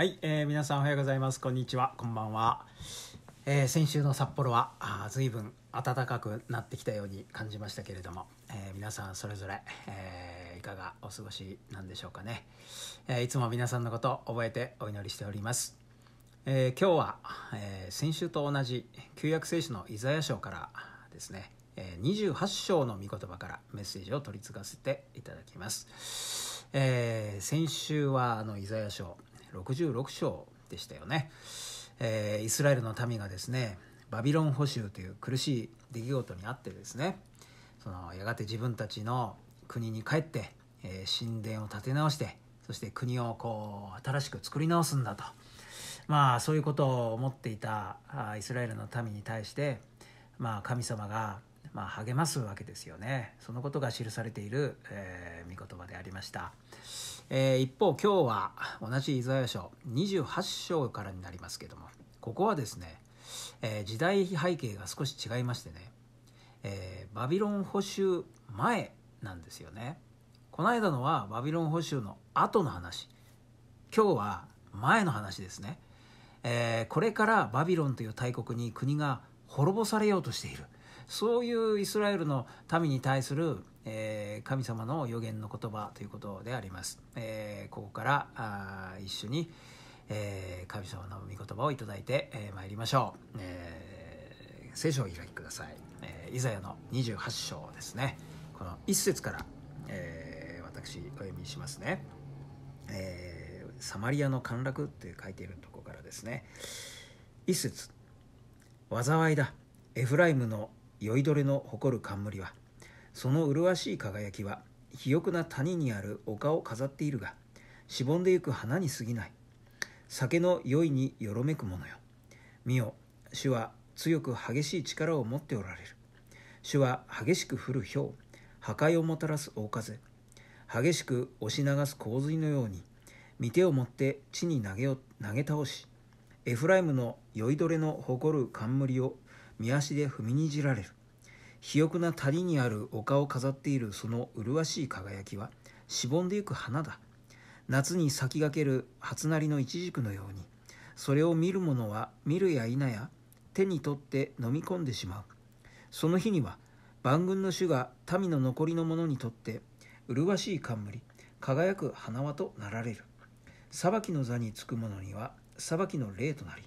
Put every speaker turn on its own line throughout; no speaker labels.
はい、えー、皆さんおはようございます。こんにちは。こんばんは。えー、先週の札幌はあ随分暖かくなってきたように感じましたけれども、えー、皆さんそれぞれ、えいかがお過ごしなんでしょうかね。えいつも皆さんのことを覚えてお祈りしております。え今日は、え先週と同じ旧約聖書のイザヤ書からですね、え28章の御言葉からメッセージを取り継がせていただきます。え先週はあのイザヤ書66章でしたよね、えー、イスラエルの民がですねバビロン捕囚という苦しい出来事にあってですねそのやがて自分たちの国に帰って、えー、神殿を建て直してそして国をこう新しく作り直すんだとまあそういうことを思っていたイスラエルの民に対して、まあ、神様がまあ、励ますわけですよねそのことが記されている、えー、御言葉でありました。えー、一方今日は同じイザヤ書28章からになりますけどもここはですね、えー、時代背景が少し違いましてね、えー、バビロン捕囚前なんですよねこの間のはバビロン捕囚の後の話今日は前の話ですね、えこれからバビロンという大国に国が滅ぼされようとしているそういうイスラエルの民に対するえー、神様の予言の言葉ということであります、えー、ここからあ一緒に、えー、神様の御言葉を頂いて、えー、参りましょう、えー、聖書を開きください、えー、イザヤの28章ですねこの1節から、えー、私お読みしますね、えー、サマリアの陥落って書いているとこからですね1節災いだエフライムの酔いどれの誇る冠はその麗しい輝きは肥沃な谷にある丘を飾っているがしぼんでゆく花に過ぎない酒の酔いによろめくものよ見よ主は強く激しい力を持っておられる主は激しく降る氷破壊をもたらす大風激しく押し流す洪水のように御手を持って地に投げを投げ倒しエフライムの酔いどれの誇る冠を見足で踏みにじられる肥沃な谷にある丘を飾っているその麗しい輝きはしぼんでゆく花だ夏に咲きける初なりのいちじくのようにそれを見る者は見るや否や手に取って飲み込んでしまうその日には万軍の主が民の残りの者にとって麗しい冠輝く花輪となられる裁きの座につく者には裁きの霊となり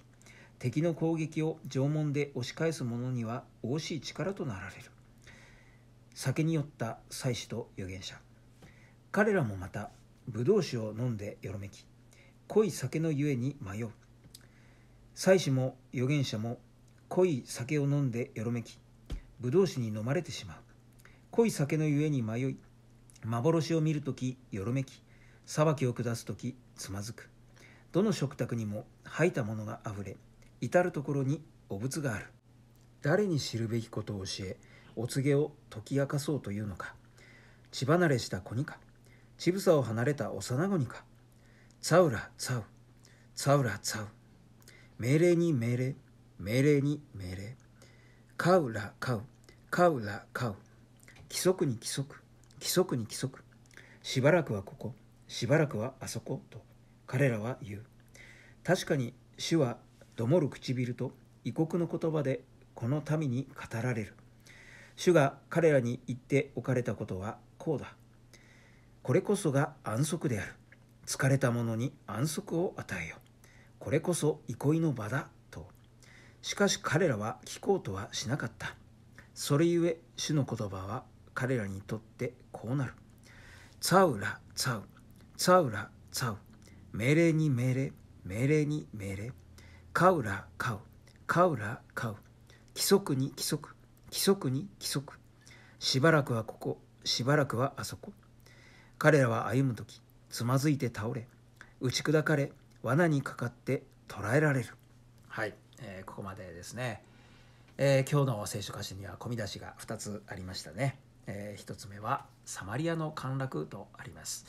敵の攻撃を縄文で押し返す者には惜しい力となられる酒に酔った祭司と預言者彼らもまたブドウ酒を飲んでよろめき濃い酒のゆえに迷う祭司も預言者も濃い酒を飲んでよろめきブドウ酒に飲まれてしまう濃い酒のゆえに迷い幻を見るときよろめき裁きを下すときつまずくどの食卓にも吐いたものがあふれ至る所にお仏がある誰に知るべきことを教えお告げを解き明かそうというのか血離れした子にか乳房を離れた幼子にかツァウラツァウツァウラツァウ命令に命令命令に命令カウラカウカウラカウ規則に規則規則に規則しばらくはここしばらくはあそこと彼らは言う確かに主はどもる唇と異国の言葉でこの民に語られる主が彼らに言っておかれたことはこうだこれこそが安息である疲れた者に安息を与えよこれこそ憩いの場だとしかし彼らは聞こうとはしなかったそれゆえ主の言葉は彼らにとってこうなるツァウラツァウツァウラツァウ命令に命令命令に命令カウラカウカウラカウ規則に規則規則に規則しばらくはここしばらくはあそこ彼らは歩む時つまずいて倒れ打ち砕かれ罠にかかって捕らえられるはい、えー、ここまでですね、えー、今日の聖書歌詞には込み出しが2つありましたね、えー、1つ目は「サマリアの陥落」とあります、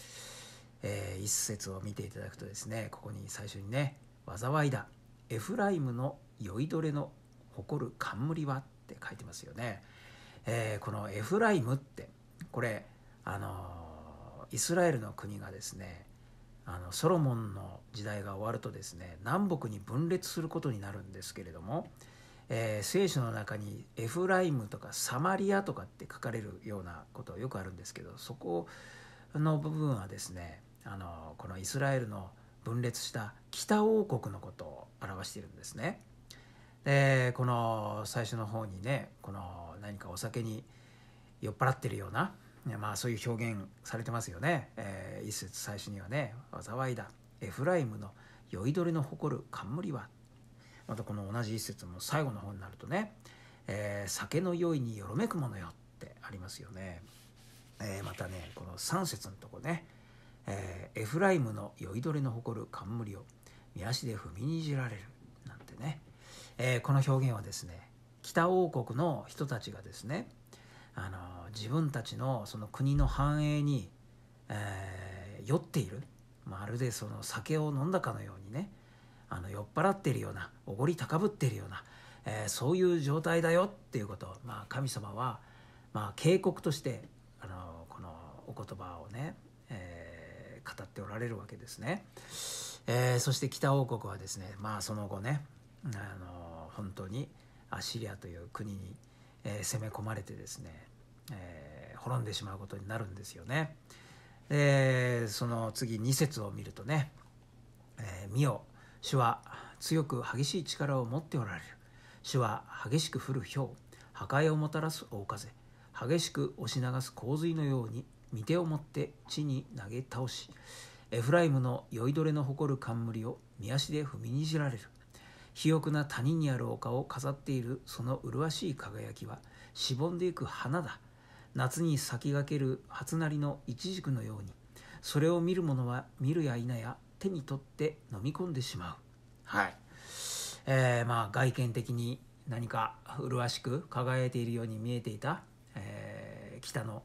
えー、節を見ていただくとですねここに最初にね「災いだエフライムの酔いどれの誇る冠はって書いてますよね、えー、このエフライムってこれあのイスラエルの国がですねあのソロモンの時代が終わるとですね南北に分裂することになるんですけれども、えー、聖書の中にエフライムとかサマリアとかって書かれるようなことよくあるんですけどそこの部分はですねあのこのイスラエルの「分裂した北王国のことを表しているんですね。でこの最初の方にねこの何かお酒に酔っ払ってるような、まあ、そういう表現されてますよね、えー、一節最初にはね「災いだエフライムの酔いどれの誇る冠は」またこの同じ一節も最後の方になるとね「えー、酒の酔いによろめくものよ」ってありますよね。えー、またねこの3節のとこねえー、エフライムの酔いどれの誇る冠を見足で踏みにじられる」なんてね、えー、この表現はですね北王国の人たちがですねあの自分たちのその国の繁栄に、えー、酔っているまるでその酒を飲んだかのようにねあの酔っ払っているようなおごり高ぶっているような、えー、そういう状態だよっていうことを、まあ、神様は、まあ、警告としてあのこのお言葉をねっておられるわけですね。えー、そして北王国はですねまあその後ねあの本当にアシリアという国に、えー、攻め込まれてですね、えー、滅んでしまうことになるんですよね。でその次2節を見るとね「えー、見よ主は強く激しい力を持っておられる主は激しく降るひょう破壊をもたらす大風激しく押し流す洪水のように御手をもって地に投げ倒しエフライムの酔いどれの誇る冠を見足で踏みにじられる肥沃な谷にある丘を飾っているその麗しい輝きはしぼんでいく花だ夏に咲きがける初なりのイチジクのようにそれを見る者は見るや否や手に取って飲み込んでしまうはいえー、まあ外見的に何か麗しく輝いているように見えていた、えー、北の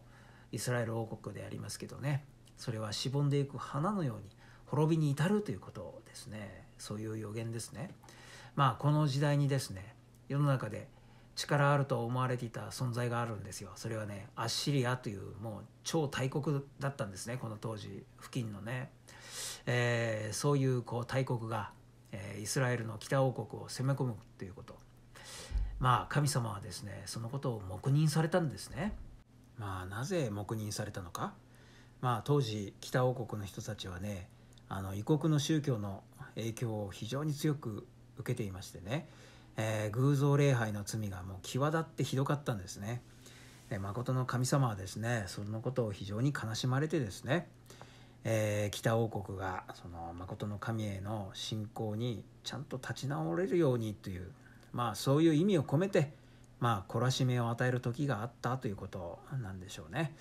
イスラエル王国でありますけどねそれはしぼんでいく花のように滅びに至るということですねそういう予言ですねまあこの時代にですね世の中で力あると思われていた存在があるんですよそれはねアッシリアというもう超大国だったんですねこの当時付近のね、えー、そういうこう大国が、えー、イスラエルの北王国を攻め込むということまあ神様はですねそのことを黙認されたんですねまあ、なぜ黙認されたのか、まあ、当時北王国の人たちはねあの異国の宗教の影響を非常に強く受けていましてね、えー、偶像礼拝の罪がもう際立ってひどかったんですね。で誠の神様はですねそのことを非常に悲しまれてですね、えー、北王国がそのまことの神への信仰にちゃんと立ち直れるようにというまあそういう意味を込めてまあ懲らしめを与える時があったということなんでしょうね。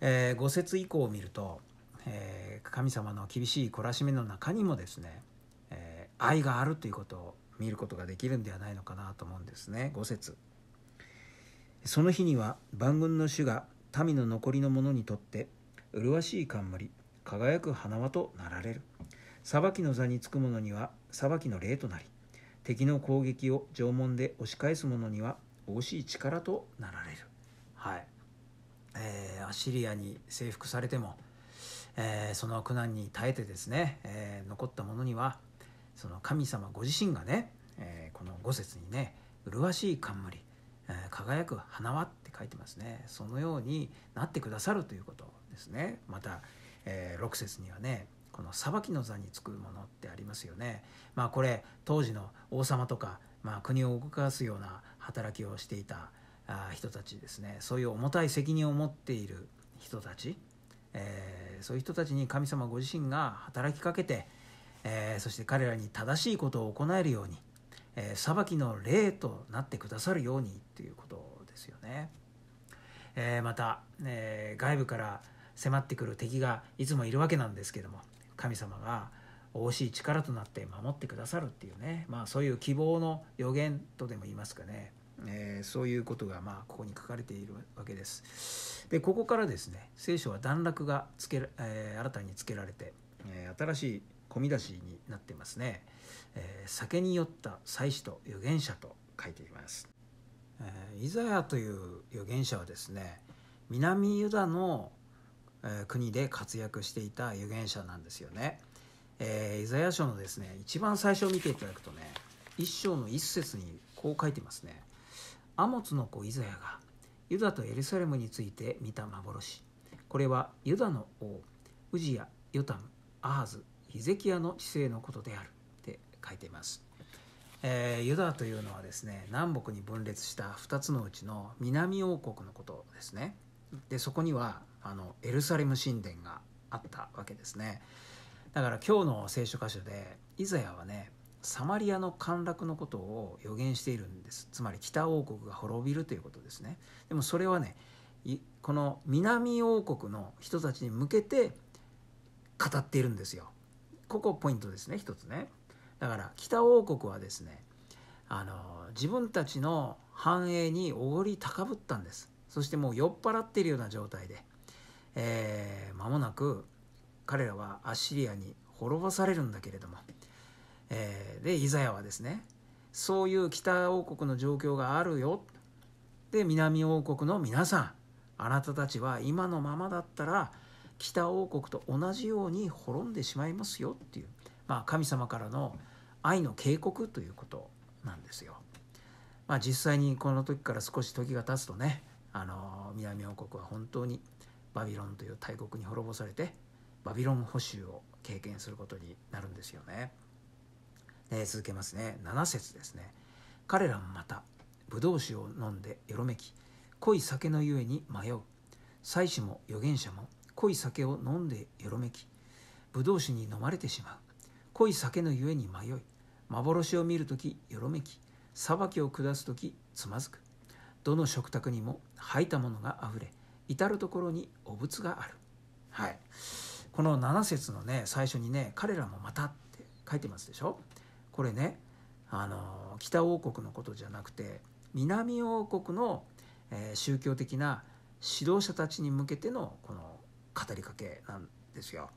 えー、五節以降を見ると、えー、神様の厳しい懲らしめの中にもですね、えー、愛があるということを見ることができるんではないのかなと思うんですね5節その日には万軍の主が民の残りの者にとって麗しい冠輝く花輪となられる裁きの座につく者には裁きの霊となり敵の攻撃を縄文で押し返す者には惜しい力となられる、はいえー、アシリアに征服されても、えー、その苦難に耐えてですね、えー、残ったものにはその神様ご自身がね、えー、この五節にね麗しい冠、えー、輝く花輪って書いてますねそのようになってくださるということですねまた、えー、6節にはねこの裁きの座につくものってありますよねまあこれ当時の王様とか、まあ、国を動かすような働きをしていた人たちですねそういう重たい責任を持っている人たち、えー、そういう人たちに神様ご自身が働きかけて、えー、そして彼らに正しいことを行えるように、えー、裁きの霊となってくださるようにということですよね。えまた、えー、外部から迫ってくる敵がいつもいるわけなんですけども神様が惜しい力となって守ってくださるっていうね、まあ、そういう希望の予言とでも言いますかね、えー、そういうことがまあここに書かれているわけです。でここからですね聖書は段落がつけ、えー、新たにつけられて、えー、新しい込み出しになってますね、え酒に酔った祭司と預言者と書いています、えイザヤという預言者はですね南ユダの国で活躍していた預言者なんですよね。えー、イザヤ書のですね一番最初を見ていただくとね一章の一節にこう書いてますねアモツの子イザヤがユダとエルサレムについて見た幻これはユダの王ウジヤヨタムアハズヒゼキヤの治世のことであるって書いています、えー、ユダというのはですね南北に分裂した2つのうちの南王国のことですねでそこにはあのエルサレム神殿があったわけですねだから今日の聖書箇所でイザヤはねサマリアの陥落のことを予言しているんですつまり北王国が滅びるということですねでもそれはねこの南王国の人たちに向けて語っているんですよここポイントですね一つねだから北王国はですねあの自分たちの繁栄におごり高ぶったんですそしてもう酔っ払っているような状態で、えー、間もなく彼らはアッシリアに滅ぼされるんだけれども、えー、でイザヤはですねそういう北王国の状況があるよで南王国の皆さんあなたたちは今のままだったら北王国と同じように滅んでしまいますよっていう、まあ、神様からの愛の警告ということなんですよ。まあ、実際にこの時から少し時が経つとねあの南王国は本当にバビロンという大国に滅ぼされてバビロン捕囚を経験することになるんですよね。で続けますね7節ですね。彼らもまたブドウ酒を飲んでよろめき濃い酒のゆえに迷う祭司も預言者も濃い酒を飲んでよろめきブドウ酒に飲まれてしまう濃い酒のゆえに迷い幻を見る時よろめき裁きを下す時つまずくどの食卓にも吐いたものがあふれ至る所にお仏があるはいこの7節のね最初にね「彼らもまた」って書いてますでしょこれねあの北王国のことじゃなくて南王国の、えー、宗教的な指導者たちに向けてのこの語りかけなんですよ。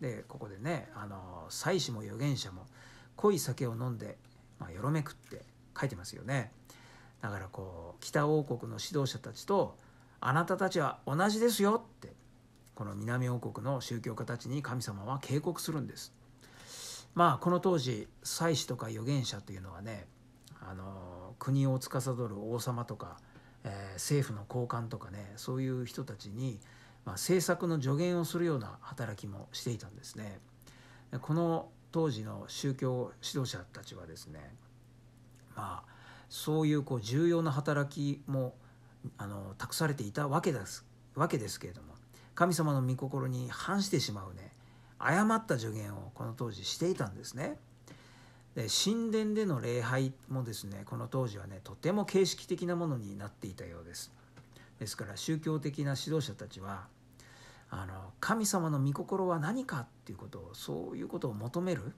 でここでねあの祭司も預言者も濃い酒を飲んで、まあ、よろめくって書いてますよね。だからこう北王国の指導者たちとあなたたちは同じですよってこの南王国の宗教家たちに神様は警告するんですまあこの当時祭司とか預言者というのはねあの国を司る王様とか、えー、政府の高官とかねそういう人たちに、まあ、政策の助言をするような働きもしていたんですねこの当時の宗教指導者たちはですねまあそういうこう重要な働きもあの託されていたわけですわけですけれども神様の御心に反してしまうね誤った助言をこの当時していたんですね。で神殿での礼拝もですねこの当時はねとても形式的なものになっていたようです。ですから宗教的な指導者たちはあの神様の御心は何かっていうことをそういうことを求める、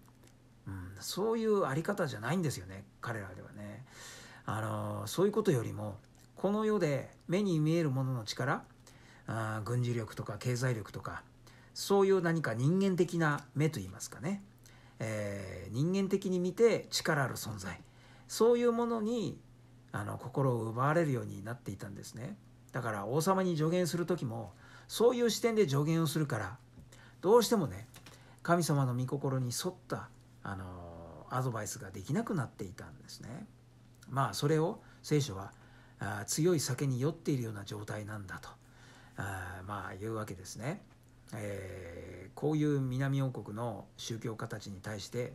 うん、そういう在り方じゃないんですよね彼らではねあのそういうことよりもこの世で目に見えるものの力あ軍事力とか経済力とかそういう何か人間的な目といいますかね、えー、人間的に見て力ある存在そういうものにあの心を奪われるようになっていたんですねだから王様に助言する時もそういう視点で助言をするからどうしてもね神様の御心に沿ったあのアドバイスができなくなっていたんですねまあそれを聖書は強い酒に酔っているような状態なんだとあまあいうわけですね、えー、こういう南王国の宗教家たちに対して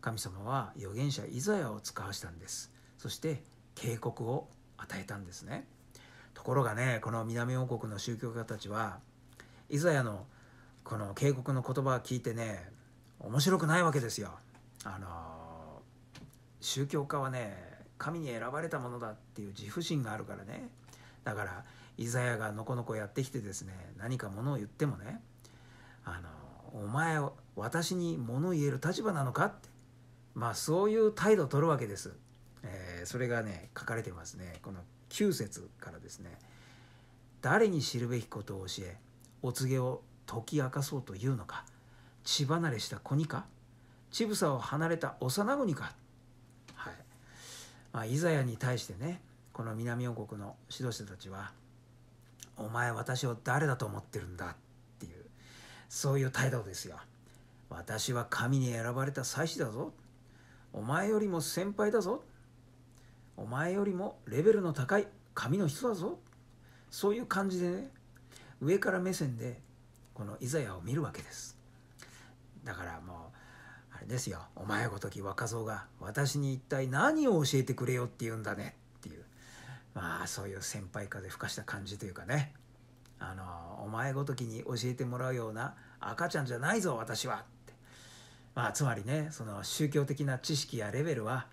神様は預言者イザヤを使わしたんですそして警告を与えたんですねところがねこの南王国の宗教家たちはイザヤのこの警告の言葉を聞いてね面白くないわけですよあの宗教家はね神に選ばれたものだっていう自負心があるからねだからイザヤがのこのこやってきてですね何か物を言ってもねあのお前私に物を言える立場なのかってまあそういう態度を取るわけです、えー、それがね書かれてますねこの9節からですね誰に知るべきことを教えお告げを解き明かそうというのか血離れした子にか乳房を離れた幼子にか、はいまあ、イザヤに対してねこの南王国の指導者たちはお前私を誰だと思ってるんだっていうそういう態度ですよ私は神に選ばれた祭司だぞお前よりも先輩だぞお前よりもレベルの高い神の人だぞそういう感じでね上から目線でこのイザヤを見るわけですだからもうあれですよお前ごとき若造が私に一体何を教えてくれよって言うんだねまあそういう先輩風吹かした感じというかねあのお前ごときに教えてもらうような赤ちゃんじゃないぞ私はってまあつまりねその宗教的な知識やレベルは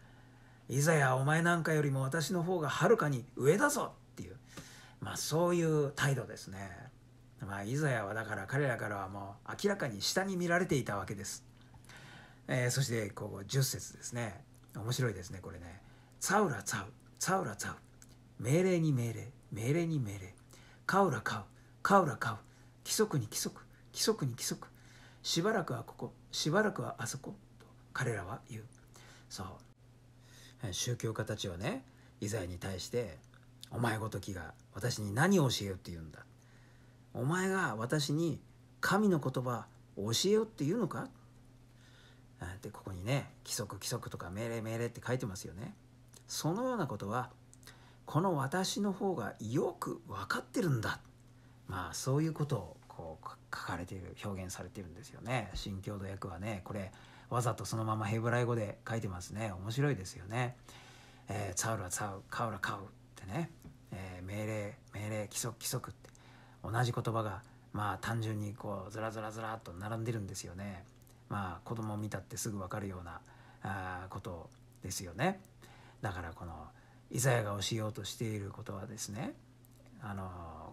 いざやお前なんかよりも私の方がはるかに上だぞっていうまあそういう態度ですねまあいざやはだから彼らからはもう明らかに下に見られていたわけです、えー、そしてここ10節ですね面白いですねこれね「サウラサウサウラサウ」命令に命令命令に命令カウラカウカウラカウ規則に規則規則に規則しばらくはここしばらくはあそこと彼らは言うそう宗教家たちはねイザヤに対して「お前ごときが私に何を教えよ」うって言うんだ「お前が私に神の言葉を教えよ」うって言うのかでここにね「規則規則」とか「命令命令」って書いてますよねそのようなことはこの私の方がよく分かってるんだまあそういうことをこう書かれている表現されているんですよね新教の訳はねこれわざとそのままヘブライ語で書いてますね面白いですよね、えー、ツァウはツァウカウラカウってね、えー、命令命令規則規則って同じ言葉がまあ単純にこうずらずらずらっと並んでるんですよねまあ子供を見たってすぐ分かるようなあことですよねだからこの「イザヤが教えようとしていることはですねあの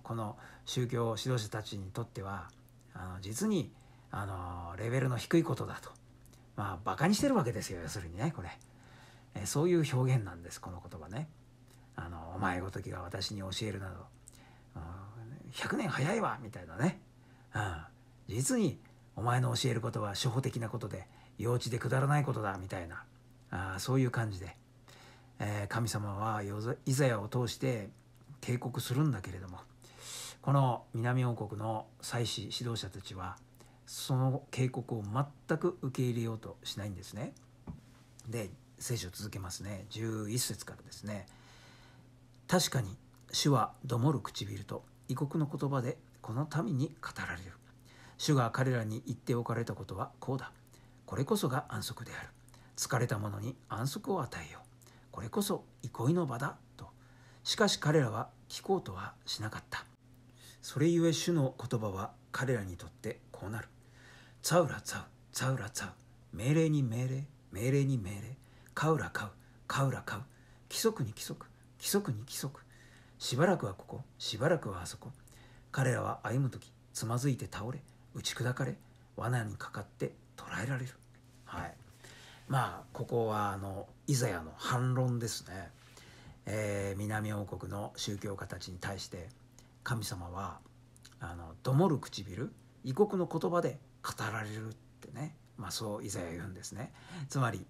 この宗教指導者たちにとってはあの実にあのレベルの低いことだとまあバカにしてるわけですよ要するにねこれえそういう表現なんですこの言葉ねあのお前ごときが私に教えるなど100年早いわみたいなね、うん、実にお前の教えることは初歩的なことで幼稚でくだらないことだみたいなあそういう感じでえ神様はイザヤを通して警告するんだけれどもこの南王国の祭司指導者たちはその警告を全く受け入れようとしないんですね。で聖書を続けますね11節からですね確かに主はどもる唇と異国の言葉でこの民に語られる主が彼らに言っておかれたことはこうだこれこそが安息である疲れた者に安息を与えよこれこそ憩いの場だとしかし彼らは聞こうとはしなかったそれゆえ主の言葉は彼らにとってこうなるァウラァウァウラァウ命令に命令命令に命令カウラカウカウラカウ規則に規則規則に規則しばらくはここしばらくはあそこ彼らは歩む時つまずいて倒れ打ち砕かれ罠にかかって捕らえられるはいまあここはあのイザヤの反論ですね、えー、南王国の宗教家たちに対して神様はあのどもる唇異国の言葉で語られるってね、まあ、そうイザヤ言うんですねつまり、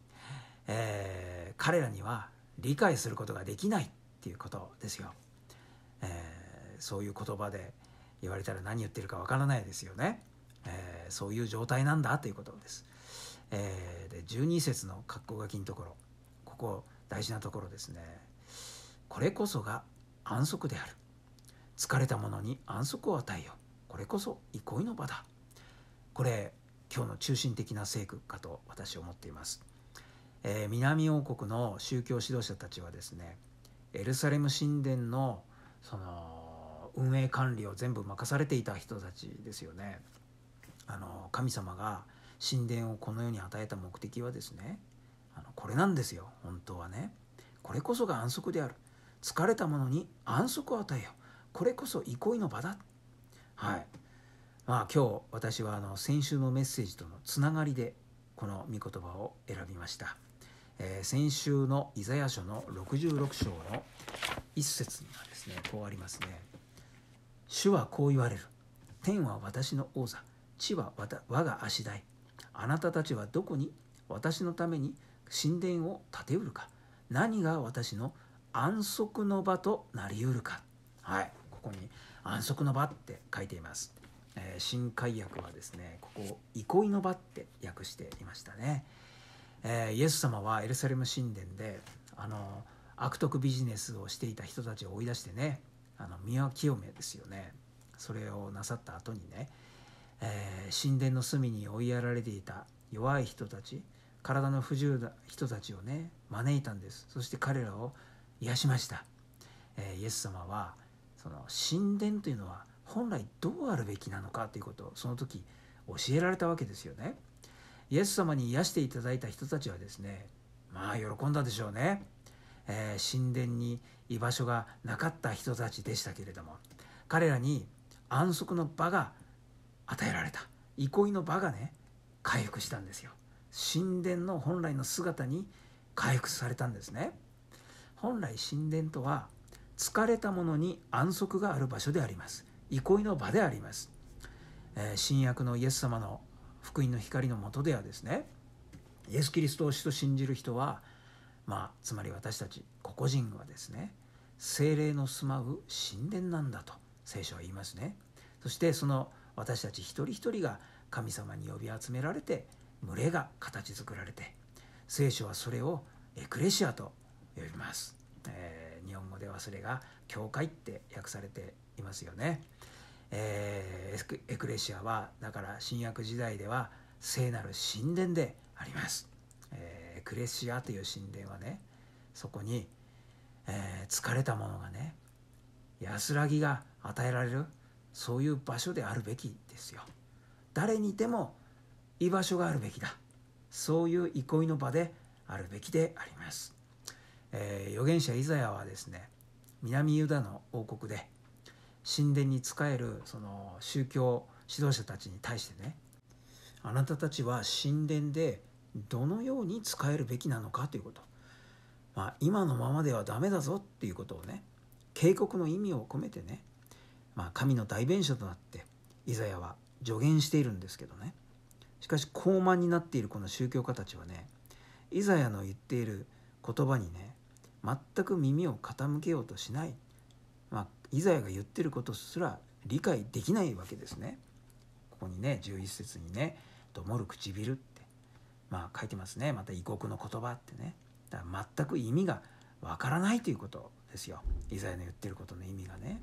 えー、彼らには理解することができないっていうことですよ、えー、そういう言葉で言われたら何言ってるかわからないですよね、えー、そういう状態なんだということですえー、で12節の格好書きのところここ大事なところですねこれこそが安息である疲れた者に安息を与えよこれこそ憩いの場だこれ今日の中心的な聖句かと私は思っています、えー、南王国の宗教指導者たちはですねエルサレム神殿のその運営管理を全部任されていた人たちですよねあの神様が神殿をこの世に与えた目的はですねあのこれなんですよ本当はねこれこそが安息である疲れた者に安息を与えよこれこそ憩いの場だはいまあ今日私はあの先週のメッセージとのつながりでこの御言葉を選びました、えー、先週のイザヤ書の66章の一節にはですねこうありますね主はこう言われる天は私の王座地は我が足台あなたたちはどこに私のために神殿を建てうるか何が私の安息の場となりうるかはいここに「安息の場」って書いています、えー、新海訳はですねここ「憩いの場」って訳していましたね、えー、イエス様はエルサレム神殿であの悪徳ビジネスをしていた人たちを追い出してねあの身清めですよねそれをなさった後にねえー、神殿の隅に追いやられていた弱い人たち体の不自由な人たちをね招いたんですそして彼らを癒しました、えー、イエス様はその神殿というのは本来どうあるべきなのかということをその時教えられたわけですよねイエス様に癒していただいた人たちはですねまあ喜んだでしょうね、えー、神殿に居場所がなかった人たちでしたけれども彼らに安息の場が与えられた憩いの場がね回復したんですよ神殿の本来の姿に回復されたんですね本来神殿とは疲れた者に安息がある場所であります憩いの場であります、えー、新約のイエス様の福音の光のもとではですねイエス・キリストを主と信じる人はまあつまり私たち個々人はですね精霊の住まう神殿なんだと聖書は言いますねそしてその私たち一人一人が神様に呼び集められて群れが形作られて聖書はそれをエクレシアと呼びます、えー、日本語ではそれが教会って訳されていますよね、えー、エクレシアはだから新約時代では聖なる神殿であります、えー、エクレシアという神殿はねそこに、え疲れた者がね安らぎが与えられるそういう場所であるべきですよ誰にでも居場所があるべきだそういう憩いの場であるべきであります、えー、預言者イザヤはですね南ユダの王国で神殿に仕えるその宗教指導者たちに対してねあなたたちは神殿でどのように使えるべきなのかということ、まあ、今のままではダメだぞっていうことをね警告の意味を込めてねまあ、神の代弁者となってイザヤは助言しているんですけどねしかし高慢になっているこの宗教家たちはねイザヤの言っている言葉にね全く耳を傾けようとしない、まあ、イザヤが言ってることすら理解できないわけですね。ここにね11節にね「どもる唇」ってまあ書いてますねまた異国の言葉ってねだから全く意味がわからないということですよイザヤの言ってることの意味がね。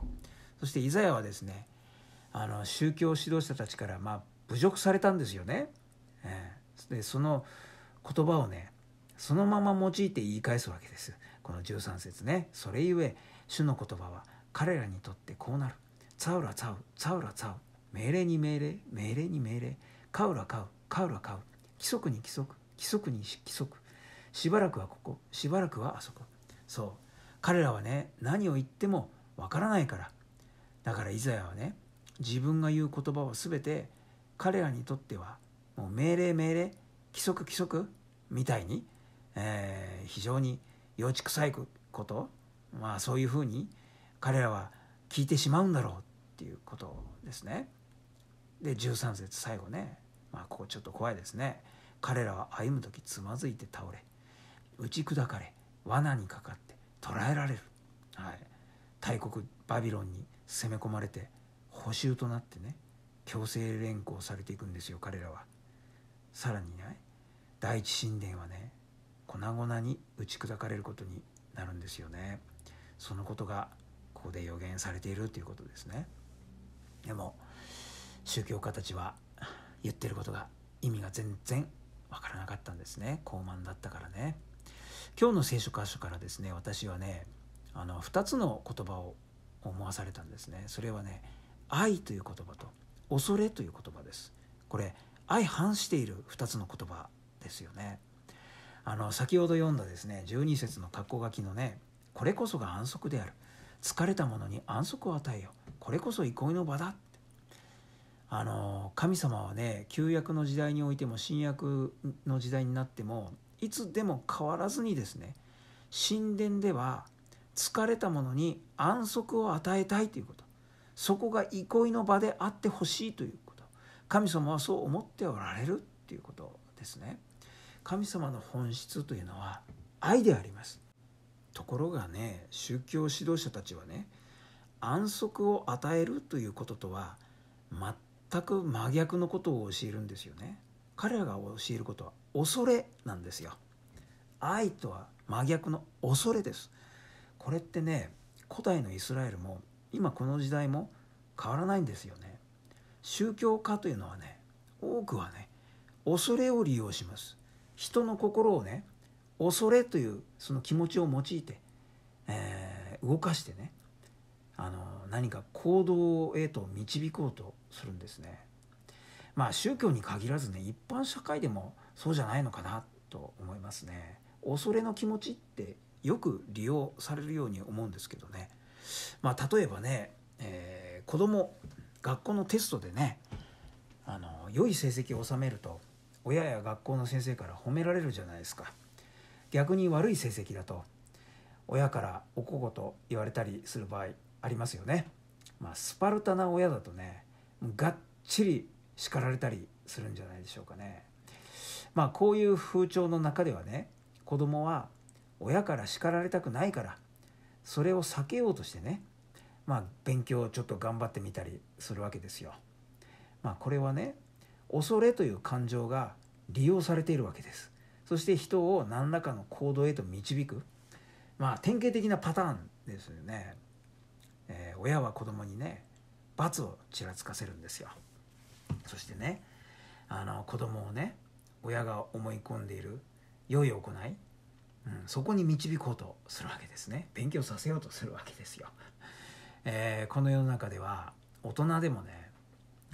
そしてイザヤはですねあの宗教指導者たちからまあ侮辱されたんですよね。えでその言葉をねそのまま用いて言い返すわけですこの13節ねそれゆえ主の言葉は彼らにとってこうなるツウラツウツウラツウ命令に命令命令に命令カウラカウカウラカウ規則に規則規則に規則しばらくはここしばらくはあそこそう彼らはね何を言ってもわからないからだからイザヤはね自分が言う言葉を全て彼らにとってはもう命令命令規則規則みたいに、えー、非常に幼稚臭いこと、まあ、そういうふうに彼らは聞いてしまうんだろうっていうことですね。で13節最後ね、まあ、ここちょっと怖いですね。彼らは歩む時つまずいて倒れ打ち砕かれ罠にかかって捕らえられる、はい、大国バビロンに攻め込まれて補修となってね強制連行されていくんですよ彼らは。さらにね第一神殿はね粉々に打ち砕かれることになるんですよね。そのことがここで予言されているということですね。でも宗教家たちは言ってることが意味が全然わからなかったんですね高慢だったからね今日の聖書箇所からですね私はねあの2つの言葉を思わされたんですねそれはね愛という言葉と恐れという言葉ですこれ相反している2つの言葉ですよねあの先ほど読んだですね12節の括弧書きのねこれこそが安息である疲れた者に安息を与えよこれこそ憩いの場だあの神様はね旧約の時代においても新約の時代になってもいつでも変わらずにですね神殿では疲れた者に安息を与えたいということそこが憩いの場であってほしいということ神様はそう思っておられるということですね神様の本質というのは愛でありますところがね宗教指導者たちはね安息を与えるということとは全く真逆のことを教えるんですよね彼らが教えることは恐れなんですよ愛とは真逆の恐れですこれってね古代のイスラエルも今この時代も変わらないんですよね宗教家というのはね多くはね恐れを利用します人の心をね恐れというその気持ちを用いて、えー、動かしてねあの何か行動へと導こうとするんですねまあ宗教に限らずね一般社会でもそうじゃないのかなと思いますね恐れの気持ちってよく利用されるように思うんですけどね、まあ、例えばね、えー、子供学校のテストでねあの良い成績を収めると親や学校の先生から褒められるじゃないですか逆に悪い成績だと親からおこごと言われたりする場合ありますよね、まあ、スパルタな親だとねがっちり叱られたりするんじゃないでしょうかねまあこういう風潮の中ではね子供は親から叱られたくないからそれを避けようとしてねまあ勉強をちょっと頑張ってみたりするわけですよ。まあこれはね恐れという感情が利用されているわけです。そして人を何らかの行動へと導くまあ典型的なパターンですよね。えー、親は子供にね罰をちらつかせるんですよ。そしてねあの子供をね親が思い込んでいる良い行いうん、そこに導こうとするわけですね勉強させようとするわけですよ、えー、この世の中では大人でもね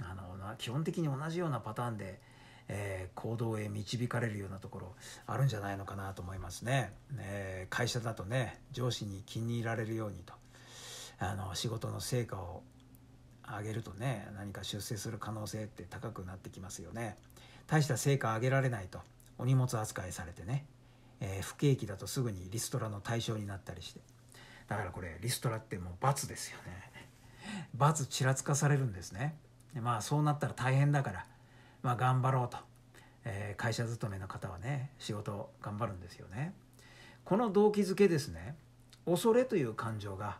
あの基本的に同じようなパターンで、えー、行動へ導かれるようなところあるんじゃないのかなと思いますね、えー、会社だとね上司に気に入られるようにとあの仕事の成果を上げるとね何か出世する可能性って高くなってきますよね大した成果上げられないとお荷物扱いされてねえー、不景気だとすぐにリストラの対象になったりしてだからこれリストラってもう罰ですよね 罰ちらつかされるんですねまあそうなったら大変だから、まあ、頑張ろうと、えー、会社勤めの方はね仕事頑張るんですよねこの動機づけですね恐れという感情が、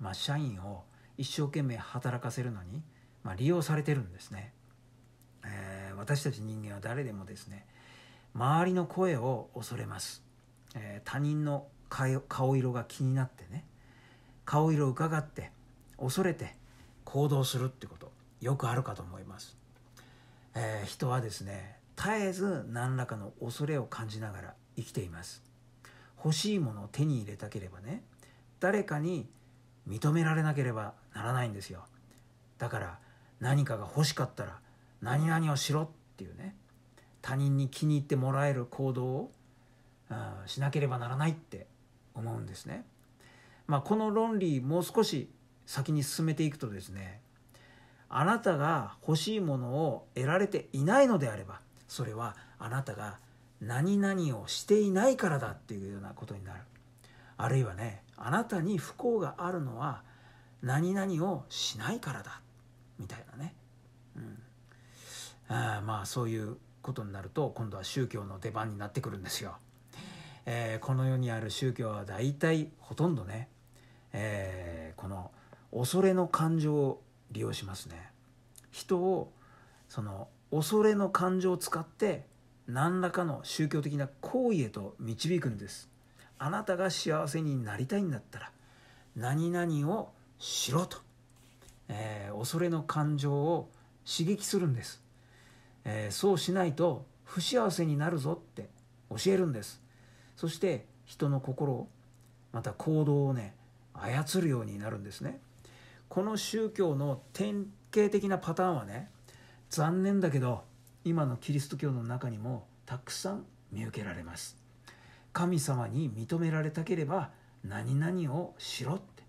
まあ、社員を一生懸命働かせるのに、まあ、利用されてるんですね、えー、私たち人間は誰でもですね周りの声を恐れます、えー、他人の顔色が気になってね顔色を伺って恐れて行動するってことよくあるかと思います、えー、人はですね絶えず何らかの恐れを感じながら生きています欲しいものを手に入れたければね誰かに認められなければならないんですよだから何かが欲しかったら何々をしろっていうね他人に気に入ってもらえる行動をしなければならないって思うんですね。まあ、この論理もう少し先に進めていくとですねあなたが欲しいものを得られていないのであればそれはあなたが何々をしていないからだっていうようなことになるあるいはねあなたに不幸があるのは何々をしないからだみたいなね、うん、あまあそういうことになると今度は宗教の出番になってくるんですよ。えー、この世にある宗教は大体ほとんどね、えー、この恐れの感情を利用しますね。人をその恐れの感情を使って何らかの宗教的な行為へと導くんです。あなたが幸せになりたいんだったら何々をしろと、えー、恐れの感情を刺激するんです。えー、そうしないと不幸せになるぞって教えるんですそして人の心をまた行動をね操るようになるんですねこの宗教の典型的なパターンはね残念だけど今のキリスト教の中にもたくさん見受けられます神様に認められたければ何々をしろって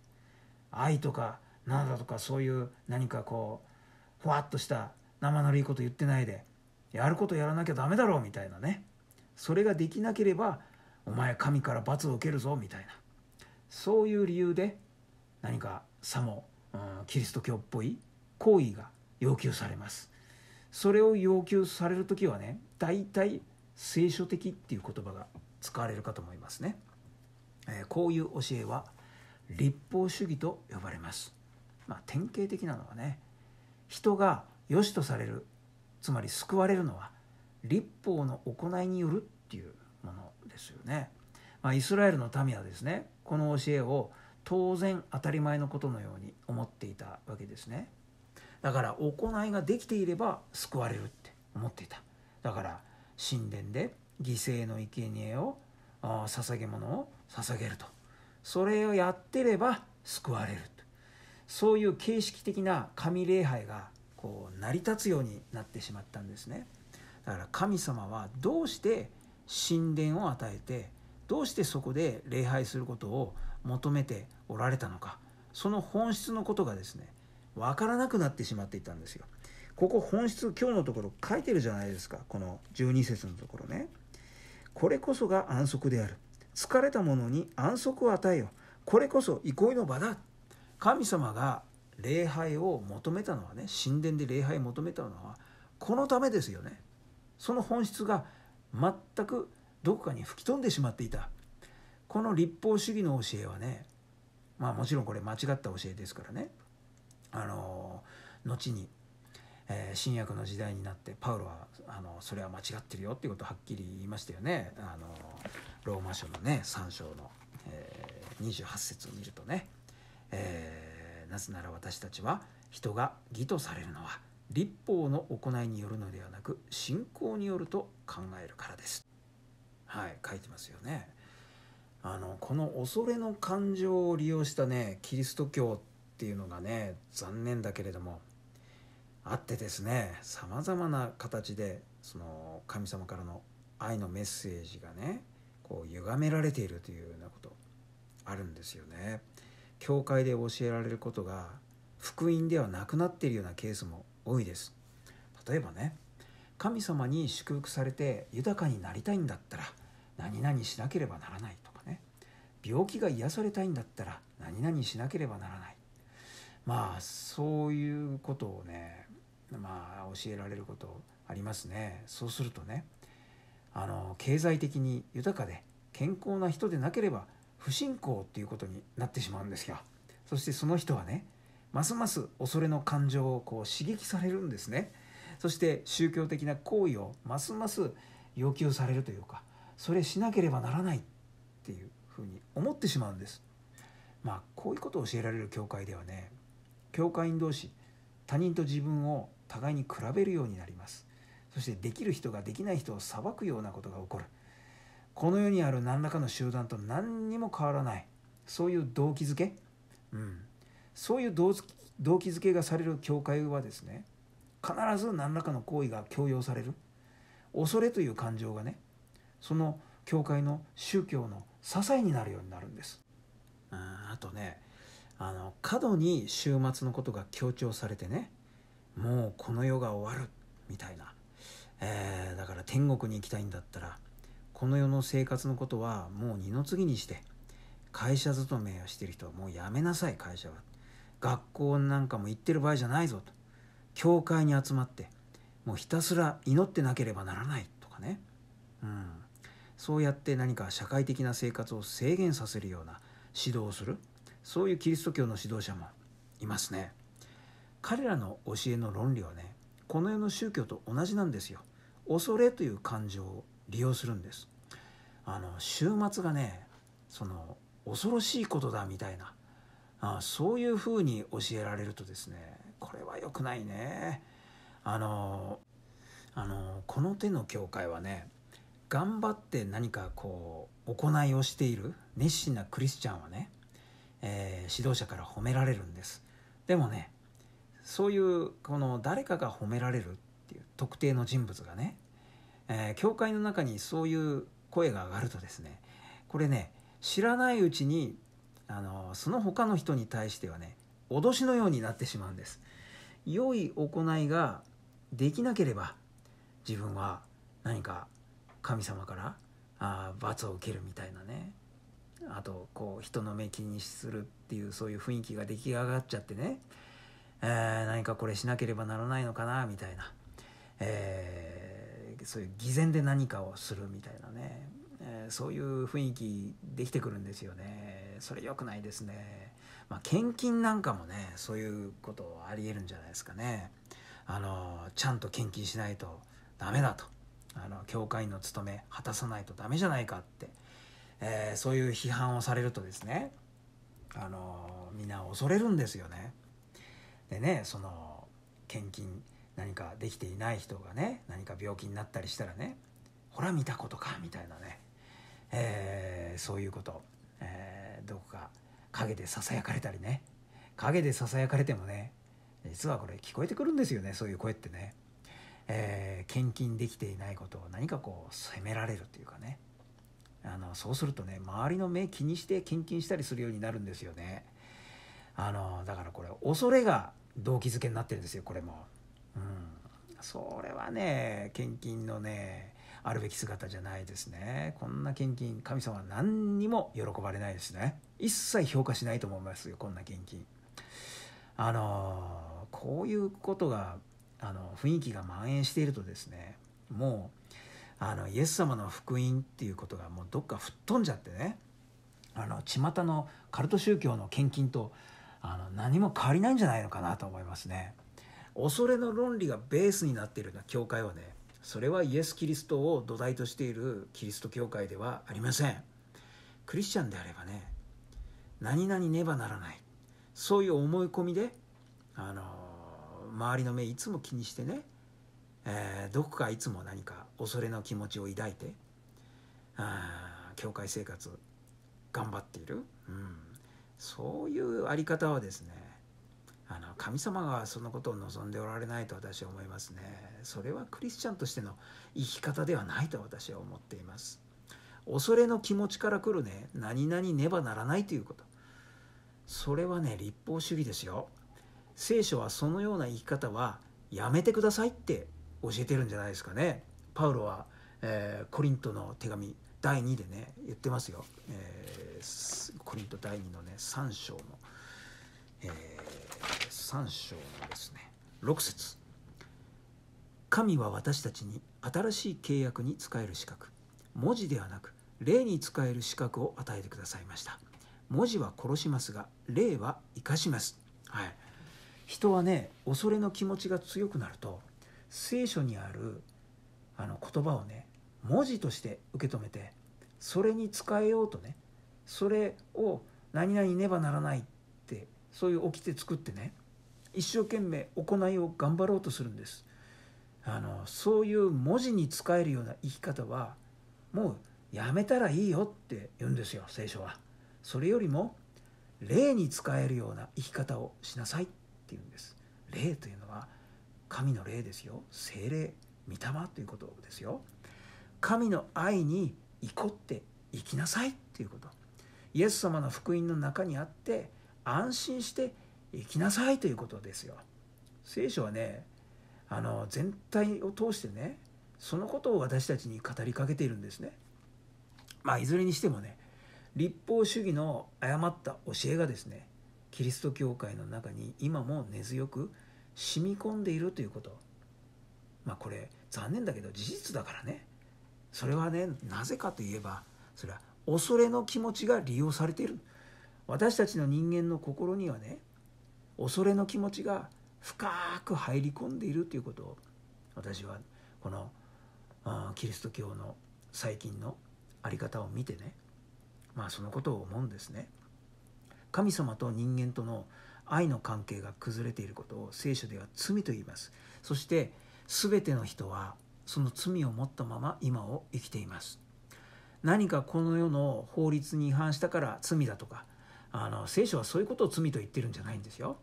愛とか何だとかそういう何かこうふわっとした生のるいこと言ってないでやることやらなきゃダメだろうみたいなねそれができなければお前神から罰を受けるぞみたいなそういう理由で何かさも、うん、キリスト教っぽい行為が要求されますそれを要求される時はね大体聖書的っていう言葉が使われるかと思いますね、えー、こういう教えは立法主義と呼ばれますまあ典型的なのはね人が良しとされるつまり救われるのは立法の行いによるっていうものですよね。まあ、イスラエルの民はですねこの教えを当然当たり前のことのように思っていたわけですね。だから行いができていれば救われるって思っていた。だから神殿で犠牲の生贄を捧げ物を捧げるとそれをやってれば救われるとそういう形式的な神礼拝がこう成り立つようになってしまったんですねだから神様はどうして神殿を与えてどうしてそこで礼拝することを求めておられたのかその本質のことがですね分からなくなってしまっていたんですよここ本質今日のところ書いてるじゃないですかこの12節のところねこれこそが安息である疲れた者に安息を与えよこれこそ憩いの場だ神様が礼拝を求めたのはね神殿で礼拝を求めたのはこのためですよねその本質が全くどこかに吹き飛んでしまっていたこの立法主義の教えはねまあもちろんこれ間違った教えですからねあの後に、えー、新約の時代になってパウロはあのそれは間違ってるよっていうことをはっきり言いましたよねあのローマ書のね3章の、えー、28節を見るとね、えーなぜなら私たちは人が義とされるのは立法の行いによるのではなく信仰によると考えるからです。はい書いてますよね。あのこの恐れの感情を利用したねキリスト教っていうのがね残念だけれどもあってですねさまざまな形でその神様からの愛のメッセージがねこう歪められているというようなことあるんですよね。教会で教えられることが福音ではなくなっているようなケースも多いです例えばね神様に祝福されて豊かになりたいんだったら何々しなければならないとかね病気が癒されたいんだったら何々しなければならないまあそういうことをねまあ教えられることありますねそうするとねあの経済的に豊かで健康な人でなければ不信仰っていうことになってしまうんですよそしてその人はねますます恐れの感情をこう刺激されるんですねそして宗教的な行為をますます要求されるというかそれしなければならないっていうふうに思ってしまうんですまあこういうことを教えられる教会ではね教会員同士他人と自分を互いに比べるようになりますそしてできる人ができない人を裁くようなことが起こるこの世にある何らかの集団と何にも変わらないそういう動機づけ、うん、そういう動機づけがされる教会はですね必ず何らかの行為が強要される恐れという感情がねその教会の宗教の支えになるようになるんです。うんあとねあの過度に週末のことが強調されてねもうこの世が終わるみたいな、えー、だから天国に行きたいんだったらこの世の生活のことはもう二の次にして会社勤めをしてる人はもうやめなさい会社は学校なんかも行ってる場合じゃないぞと教会に集まってもうひたすら祈ってなければならないとかね、うん、そうやって何か社会的な生活を制限させるような指導をするそういうキリスト教の指導者もいますね彼らの教えの論理はねこの世の宗教と同じなんですよ恐れという感情を利用するんですあの週末がねその恐ろしいことだみたいなあそういうふうに教えられるとですねこれは良くないねあのあのこの手の教会はね頑張って何かこう行いをしている熱心なクリスチャンはね、えー、指導者から褒められるんですでもねそういうこの誰かが褒められるっていう特定の人物がねえー、教会の中にそういう声が上がるとですねこれね知らないうちにあのその他の人に対してはね脅しのようになってしまうんです良い行いができなければ自分は何か神様からあ罰を受けるみたいなねあとこう人の目気にするっていうそういう雰囲気が出来上がっちゃってね、えー、何かこれしなければならないのかなみたいな、えーそういう偽善で何かをするみたいなね、えー、そういう雰囲気できてくるんですよねそれ良くないですね、まあ、献金なんかもねそういうことありえるんじゃないですかねあのちゃんと献金しないとダメだとあの教会の務め果たさないとダメじゃないかって、えー、そういう批判をされるとですねあのみんな恐れるんですよねでねその献金何かできていない人がね何か病気になったりしたらねほら見たことかみたいなね、えー、そういうこと、えー、どこか陰でささやかれたりね陰でささやかれてもね実はこれ聞こえてくるんですよねそういう声ってね、えー、献金できていないことを何かこう責められるというかねあのそうするとね周りの目気にして献金したりするようになるんですよねあのだからこれ恐れが動機づけになってるんですよこれもうん、それはね献金のねあるべき姿じゃないですねこんな献金神様は何にも喜ばれないですね一切評価しないと思いますよこんな献金あのこういうことがあの雰囲気が蔓延しているとですねもうあのイエス様の福音っていうことがもうどっか吹っ飛んじゃってねあの巷のカルト宗教の献金とあの何も変わりないんじゃないのかなと思いますね。恐れの論理がベースになっているような教会はねそれはイエス・キリストを土台としているキリスト教会ではありませんクリスチャンであればね何々ねばならないそういう思い込みであの周りの目いつも気にしてね、えー、どこかいつも何か恐れの気持ちを抱いてあ教会生活頑張っている、うん、そういうあり方はですねあの神様がそのことを望んでおられないと私は思いますねそれはクリスチャンとしての生き方ではないと私は思っています恐れの気持ちからくるね何々ねばならないということそれはね立法主義ですよ聖書はそのような生き方はやめてくださいって教えてるんじゃないですかねパウロは、えー、コリントの手紙第2でね言ってますよ、えー、コリント第2のね3章の、えー3章のですね6節神は私たちに新しい契約に使える資格文字ではなく霊に使える資格を与えてくださいました文字は殺しますが霊は生かします、はい、人はね恐れの気持ちが強くなると聖書にあるあの言葉をね文字として受け止めてそれに使えようとねそれを何々ねばならないってそういう掟作ってね一生懸命行いを頑張ろうとするんですあのそういう文字に使えるような生き方はもうやめたらいいよって言うんですよ聖書はそれよりも霊に使えるような生き方をしなさいっていうんです霊というのは神の霊ですよ精霊御霊ということですよ神の愛に怒って生きなさいっていうことイエス様の福音の中にあって安心して行きなさいということですよ。聖書はねあの全体を通してねそのことを私たちに語りかけているんですね。まあいずれにしてもね立法主義の誤った教えがですねキリスト教会の中に今も根強く染み込んでいるということまあこれ残念だけど事実だからねそれはねなぜかといえばそれは恐れの気持ちが利用されている私たちの人間の心にはね恐れの気持ちが深く入り込んでいるということを私はこのキリスト教の最近の在り方を見てねまあそのことを思うんですね。神様と人間との愛の関係が崩れていることを聖書では罪と言いますそして全ての人はその罪を持ったまま今を生きています何かこの世の法律に違反したから罪だとかあの聖書はそういうことを罪と言ってるんじゃないんですよ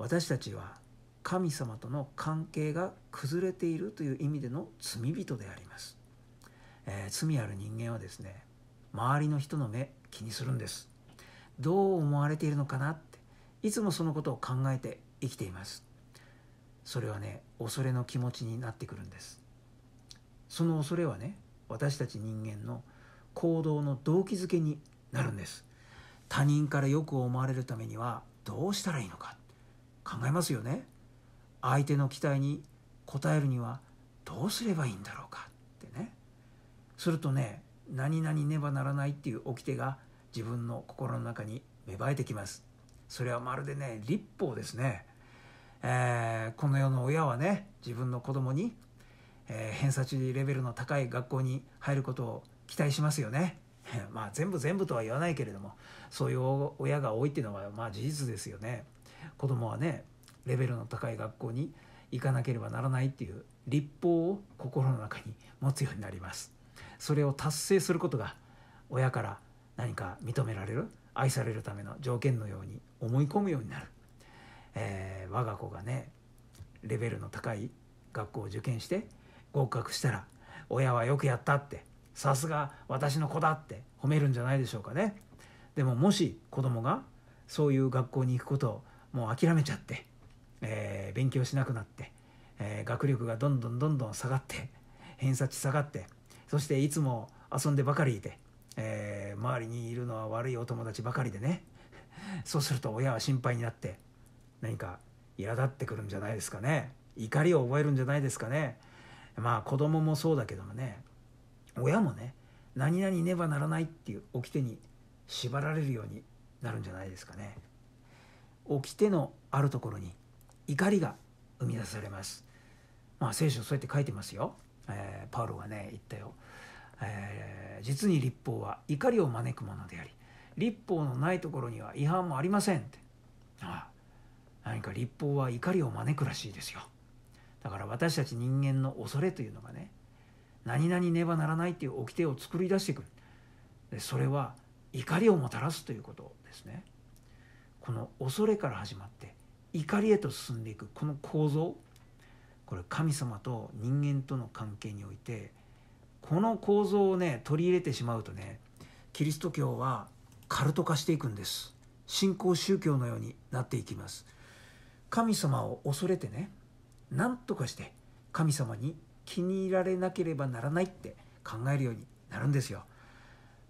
私たちは神様との関係が崩れているという意味での罪人であります、えー、罪ある人間はですね周りの人の目気にするんですどう思われているのかなっていつもそのことを考えて生きていますそれはね恐れの気持ちになってくるんですその恐れはね私たち人間の行動の動機づけになるんです他人からよく思われるためにはどうしたらいいのか考えますよね相手の期待に応えるにはどうすればいいんだろうかってねするとね何々ねばならないっていう掟が自分の心の中に芽生えてきますそれはまるでね立法ですね、えー、この世の親はね自分の子供に、えー、偏差値レベルの高い学校に入ることを期待しますよね まあ全部全部とは言わないけれどもそういう親が多いっていうのはまあ事実ですよね子供はねレベルの高い学校に行かなければならないっていう立法を心の中に持つようになりますそれを達成することが親から何か認められる愛されるための条件のように思い込むようになる、えー、我が子がねレベルの高い学校を受験して合格したら親はよくやったってさすが私の子だって褒めるんじゃないでしょうかねでももし子供がそういう学校に行くことをもう諦めちゃって、えー、勉強しなくなって、えー、学力がどんどんどんどん下がって偏差値下がってそしていつも遊んでばかりいて、えー、周りにいるのは悪いお友達ばかりでねそうすると親は心配になって何か苛立ってくるんじゃないですかね怒りを覚えるんじゃないですかねまあ子供もそうだけどもね親もね何々ねばならないっていう掟に縛られるようになるんじゃないですかね。掟のあるところに怒りが生み出されます。まあ、聖書そうやって書いてますよ。えー、パウロがね言ったよ、えー、実に立法は怒りを招くものであり立法のないところには違反もありません」ってああ何か立法は怒りを招くらしいですよ。だから私たち人間の恐れというのがね何々ねばならないっていう掟を作り出してくるでそれは怒りをもたらすということですね。この恐れから始まって怒りへと進んでいくこの構造これ神様と人間との関係においてこの構造をね取り入れてしまうとねキリスト教はカルト化していくんです信仰宗教のようになっていきます神様を恐れてね何とかして神様に気に入られなければならないって考えるようになるんですよ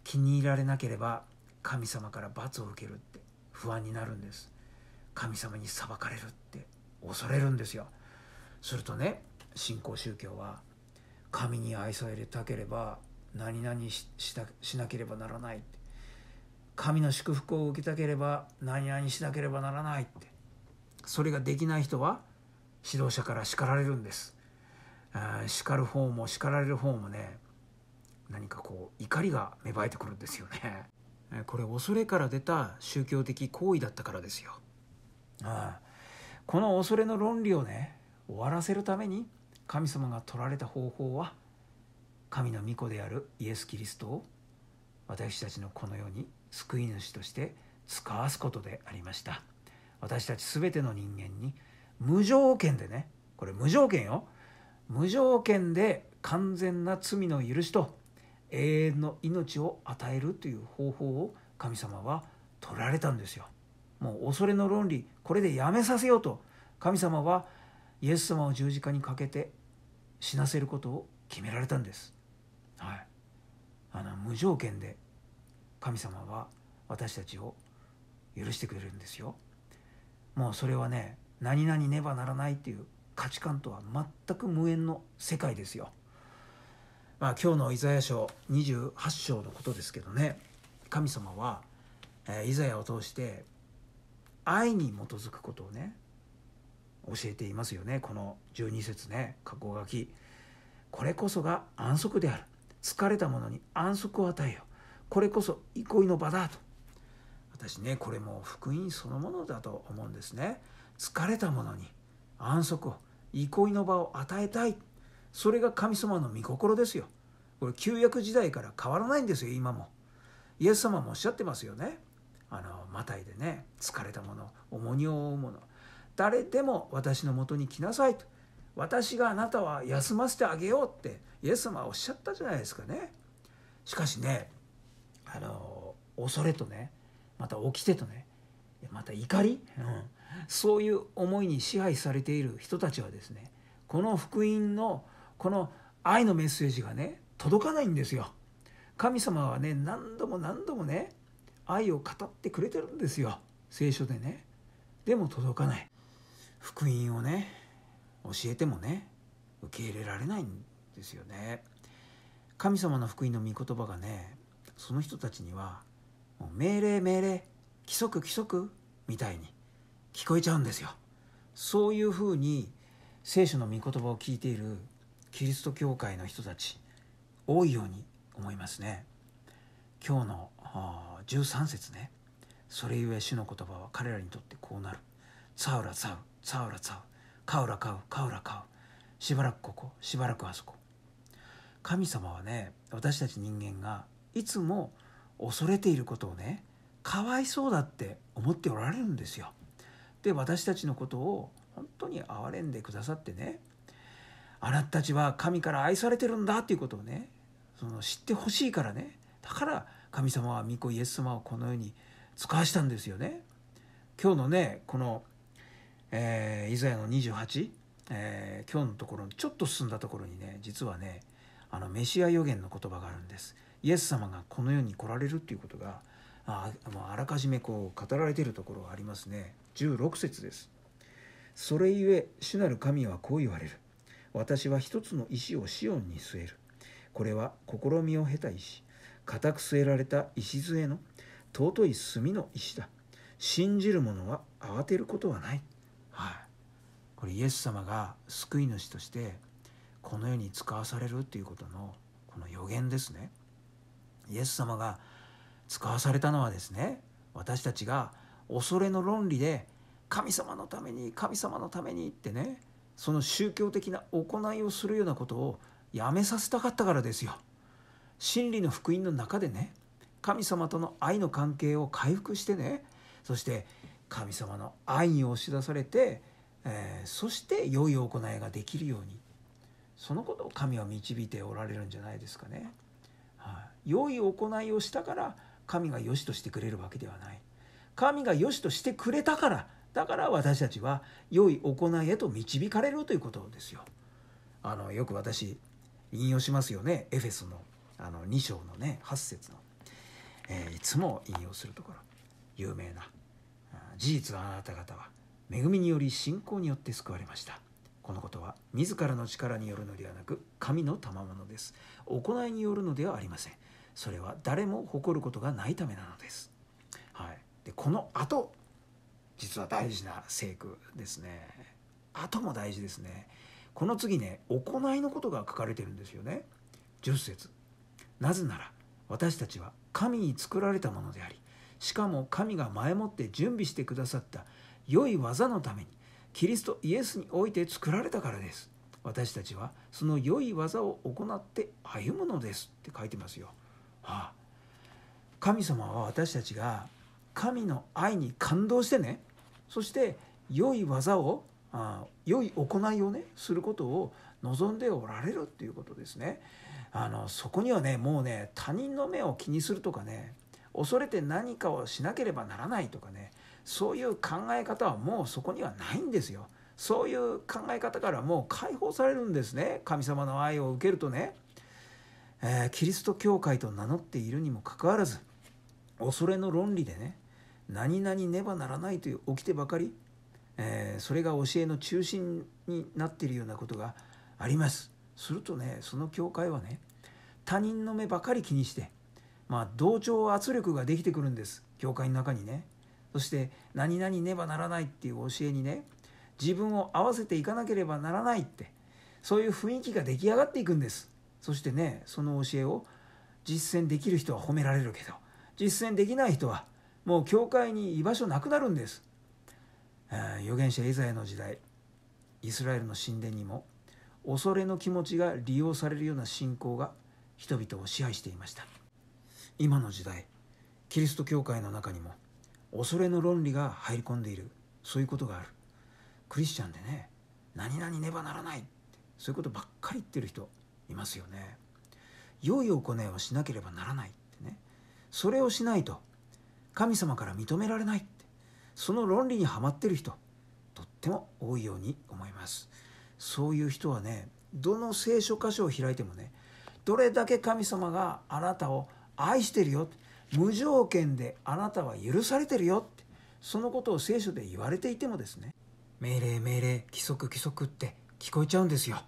気に入られなければ神様から罰を受けるって不安になるんです神様に裁かれるって恐れるんですよするとね信仰宗教は神に愛されたければ何々ししなければならない神の祝福を受けたければ何々しなければならないってそれができない人は指導者から叱られるんです叱る方も叱られる方もね何かこう怒りが芽生えてくるんですよねこれ恐れから出た宗教的行為だったからですよああこの恐れの論理をね終わらせるために神様が取られた方法は神の御子であるイエス・キリストを私たちのこの世に救い主として使わすことでありました私たち全ての人間に無条件でねこれ無条件よ無条件で完全な罪の許しと永遠の命を与えるという方法を神様は取られたんですよ。もう恐れの論理これでやめさせようと神様はイエス様を十字架にかけて死なせることを決められたんです。はい、あの無条件で神様は私たちを許してくれるんですよ。もうそれはね何々ねばならないっていう価値観とは全く無縁の世界ですよ。まあ、今日のイザヤ書28章のことですけどね神様は、えイザヤを通して愛に基づくことをね教えていますよねこの12節ね加工書きこれこそが安息である疲れた者に安息を与えよこれこそ憩いの場だと私ねこれも福音そのものだと思うんですね疲れた者に安息を憩いの場を与えたいそれが神様の御心ですよこれ旧約時代から変わらないんですよ今もイエス様もおっしゃってますよねあのマタイでね疲れたもの重荷を負うもの誰でも私のもとに来なさいと私があなたは休ませてあげようってイエス様はおっしゃったじゃないですかねしかしねあの恐れとねまた起きてとねまた怒り、うん、そういう思いに支配されている人たちはですねこの福音のこの愛のメッセージがね届かないんですよ神様はね何度も何度もね愛を語ってくれてるんですよ聖書でねでも届かない福音をね教えてもね受け入れられないんですよね神様の福音の御言葉がねその人たちには命令命令規則規則みたいに聞こえちゃうんですよそういうふうに聖書の御言葉を聞いているキリスト教会の人たち多いように思いますね今日の13節ねそれゆえ主の言葉は彼らにとってこうなるサウラサウサウラサウカウラカウカウラカウしばらくここしばらくあそこ神様はね私たち人間がいつも恐れていることをねかわいそうだって思っておられるんですよ。で私たちのことを本当に憐れんでくださってねあなたたちは神から愛されてるんだっていうことをねその知ってほしいからねだから神様は御子イエス様をこの世に使わしたんですよね。今日のねこの、えー、イザヤの28、えー、今日のところちょっと進んだところにね実はねあのメシア予言の言葉があるんです。イエス様がこの世に来られるっていうことがああらかじめこう語られているところがありますね。16節です。それゆえ主なる神はこう言われる。私は一つの石をシオンに据える。これは試みを経た石、固く据えられた石杖の尊い墨の石だ。信じる者は慌てることはない。はい。これイエス様が救い主としてこの世に使わされるっていうことのこの予言ですね。イエス様が使わされたのはですね、私たちが恐れの論理で神様のために神様のためにってねその宗教的な行いをするようなことをやめさせたかったからですよ真理の福音の中でね神様との愛の関係を回復してねそして神様の愛に押し出されて、えー、そして良い行いができるようにそのことを神は導いておられるんじゃないですかね。はい、良い行いをしたから神が良しとしてくれるわけではない。神が良しとしてくれたからだから私たちは良い行いへと導かれるということですよ。あのよく私引用しますよねエフェスのあの2章のね8節の、えー、いつも引用するところ有名な「事実あなた方は恵みにより信仰によって救われました」。このことは自らの力によるのではなく神の賜物です。行いによるのではありません。それは誰も誇ることがないためなのです。はい、でこの後実は大事な聖句ですね後も大事ですねこの次ね行いのことが書かれてるんですよね10節なぜなら私たちは神に作られたものでありしかも神が前もって準備してくださった良い技のためにキリストイエスにおいて作られたからです私たちはその良い技を行って歩むのですって書いてますよ、はあ、神様は私たちが神の愛に感動してねそして良い技をあ良い行いをねすることを望んでおられるっていうことですねあのそこにはねもうね他人の目を気にするとかね恐れて何かをしなければならないとかねそういう考え方はもうそこにはないんですよそういう考え方からもう解放されるんですね神様の愛を受けるとね、えー、キリスト教会と名乗っているにもかかわらず恐れの論理でね何々ねばならないという起きてばかり、えー、それが教えの中心になっているようなことがありますするとねその教会はね他人の目ばかり気にしてまあ同調圧力ができてくるんです教会の中にねそして何々ねばならないっていう教えにね自分を合わせていかなければならないってそういう雰囲気が出来上がっていくんですそしてねその教えを実践できる人は褒められるけど実践できない人はもう教会に居場所なくなるんです預言者エザヤの時代イスラエルの神殿にも恐れの気持ちが利用されるような信仰が人々を支配していました今の時代キリスト教会の中にも恐れの論理が入り込んでいるそういうことがあるクリスチャンでね何々ねばならないそういうことばっかり言ってる人いますよね良い行いをしなければならないってねそれをしないと神様から認められないってその論理にはまってる人とっても多いように思いますそういう人はねどの聖書箇所を開いてもねどれだけ神様があなたを愛してるよ無条件であなたは許されてるよってそのことを聖書で言われていてもですね命令命令規則規則って聞こえちゃうんですよ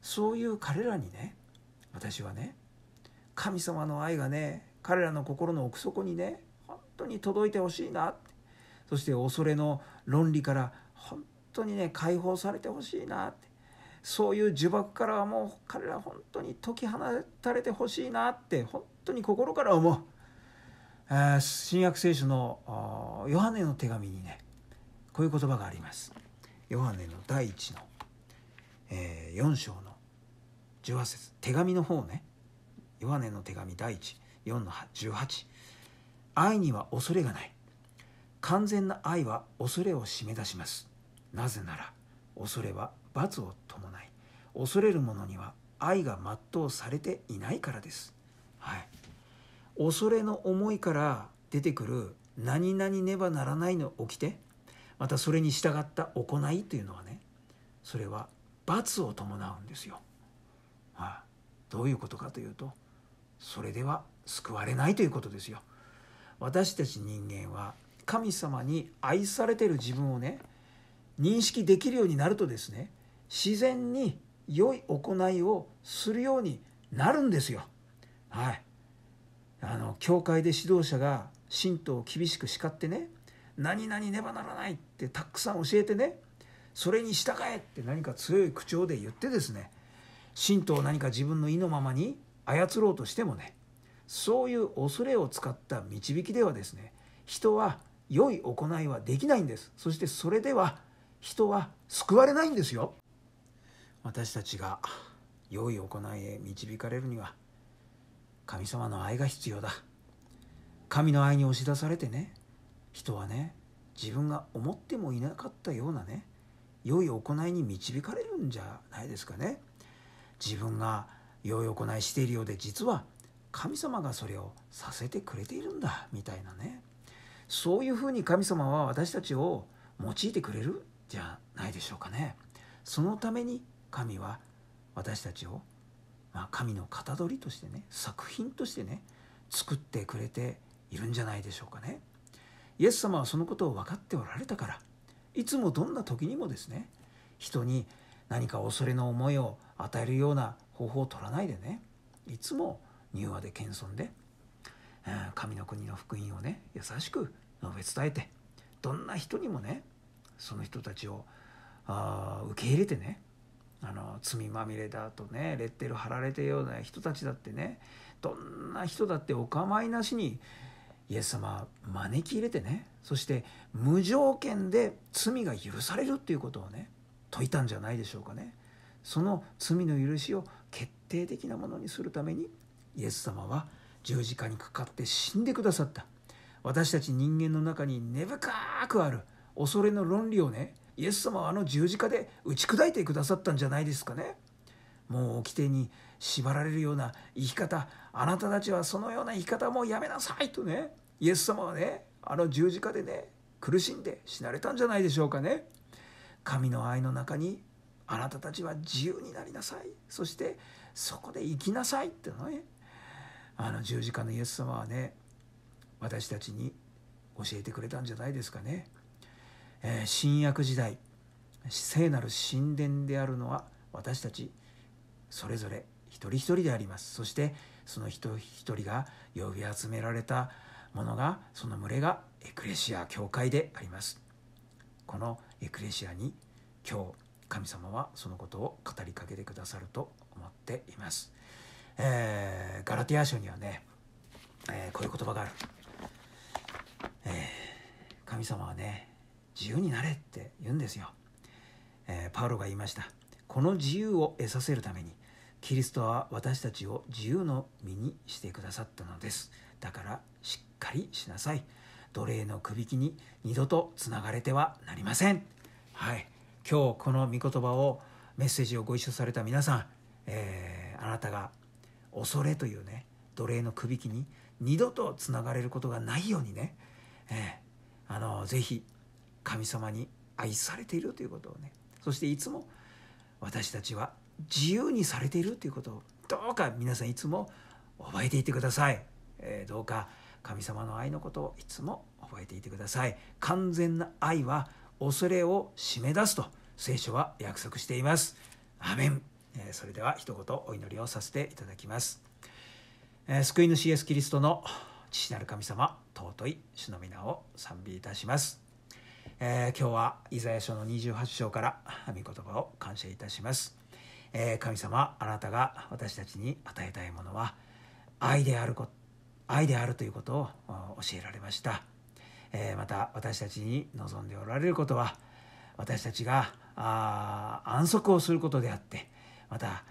そういう彼らにね私はね神様の愛がね彼らの心の奥底にね本当に届いてほしいなってそして恐れの論理から本当にね解放されてほしいなってそういう呪縛からはもう彼ら本当に解き放たれてほしいなって本当に心から思う。新約聖書のヨハネの手紙にねこういう言葉があります。ヨハネの第1の、えー、4章の1 8節手紙の方ねヨハネの手紙第1 4の18愛には恐れがない完全な愛は恐れを締め出しますなぜなら恐れは罰を伴い恐れる者には愛が全うされていないからです、はい、恐れの思いから出てくる何々ねばならないの起きてまたそれに従った行いというのはねそれは罰を伴うんですよ、はい、どういうことかというとそれでは救われないということですよ。私たち人間は神様に愛されてる自分をね認識できるようになるとですね自然に良い行いをするようになるんですよ。はい、あの教会で指導者が信徒を厳しく叱ってね「何々ねばならない」ってたくさん教えてねそれに従えって何か強い口調で言ってですね信徒を何か自分の意のままに操ろうとしてもねそういう恐れを使った導きではですね人は良い行いはできないんですそしてそれでは人は救われないんですよ私たちが良い行いへ導かれるには神様の愛が必要だ神の愛に押し出されてね人はね自分が思ってもいなかったようなね良い行いに導かれるんじゃないですかね自分が良い行いしているようで実は神様がそれをさせてくれているんだみたいなねそういうふうに神様は私たちを用いてくれるじゃないでしょうかねそのために神は私たちを、まあ、神の型取りとしてね作品としてね作ってくれているんじゃないでしょうかねイエス様はそのことを分かっておられたからいつもどんな時にもですね人に何か恐れの思いを与えるような方法を取らないでねいつも柔和で謙遜で、神の国の福音をね優しく述べ伝えてどんな人にもねその人たちをあ受け入れてねあの罪まみれだとねレッテル貼られてるような人たちだってねどんな人だってお構いなしにイエス様招き入れてねそして無条件で罪が許されるっていうことをね説いたんじゃないでしょうかねその罪の許しを決定的なものにするためにイエス様は十字架にかかって死んでくださった私たち人間の中に根深くある恐れの論理をねイエス様はあの十字架で打ち砕いてくださったんじゃないですかねもう掟に縛られるような生き方あなたたちはそのような生き方もうやめなさいとねイエス様はねあの十字架でね苦しんで死なれたんじゃないでしょうかね神の愛の中にあなたたちは自由になりなさいそしてそこで生きなさいってのねあの十字架のイエス様はね私たちに教えてくれたんじゃないですかね、えー、新約時代聖なる神殿であるのは私たちそれぞれ一人一人でありますそしてその人一人が呼び集められたものがその群れがエクレシア教会でありますこのエクレシアに今日神様はそのことを語りかけてくださると思っています。えー、ガラティア書にはね、えー、こういう言葉がある、えー、神様はね自由になれって言うんですよ、えパウロが言いましたこの自由を得させるためにキリストは私たちを自由の身にしてくださったのですだからしっかりしなさい奴隷の首輝きに二度とつながれてはなりませんはい今日この御言葉をメッセージをご一緒された皆さん、えー、あなたが恐れというね奴隷のくびきに二度とつながれることがないようにね、えー、あのぜひ神様に愛されているということをねそしていつも私たちは自由にされているということをどうか皆さんいつも覚えていてください、えー、どうか神様の愛のことをいつも覚えていてください完全な愛は恐れを締め出すと聖書は約束しています。アメンそれでは一言お祈りをさせていただきます。救い主イエス・キリストの父なる神様尊い主の皆を賛美いたします。えー、今日はイザヤ書の28章から御言葉を感謝いたします。えー、神様あなたが私たちに与えたいものは愛であること愛であるということを教えられました。えまた私たちに望んでおられることは私たちがあ安息をすることであってまた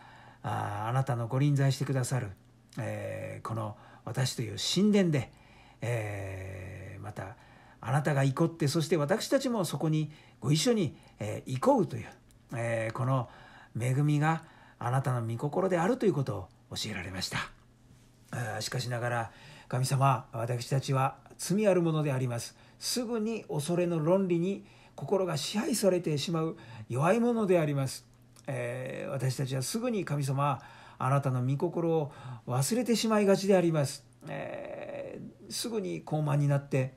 ああなたのご臨在してくださる、えー、この私という神殿で、えー、またあなたが憩ってそして私たちもそこにご一緒に、えー、こうという、えー、この恵みがあなたの御心であるということを教えられました。しかしながら神様私たちは罪あるものでありますすぐに恐れの論理に心が支配されてしまう弱いものであります、えー、私たちはすぐに神様あなたの御心を忘れてしまいがちであります、えー、すぐに高慢になって、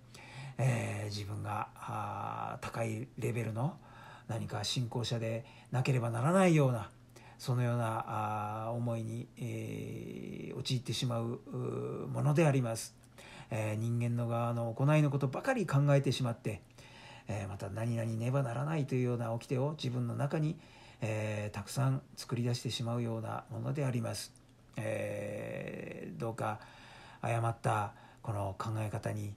えー、自分があ高いレベルの何か信仰者でなければならないようなそのようなあ思いに、えー、陥ってしまうものであります。え人間の側の行いのことばかり考えてしまって、えまた何々ねばならないというような掟を自分の中に、えたくさん作り出してしまうようなものであります。えどうか誤ったこの考え方に、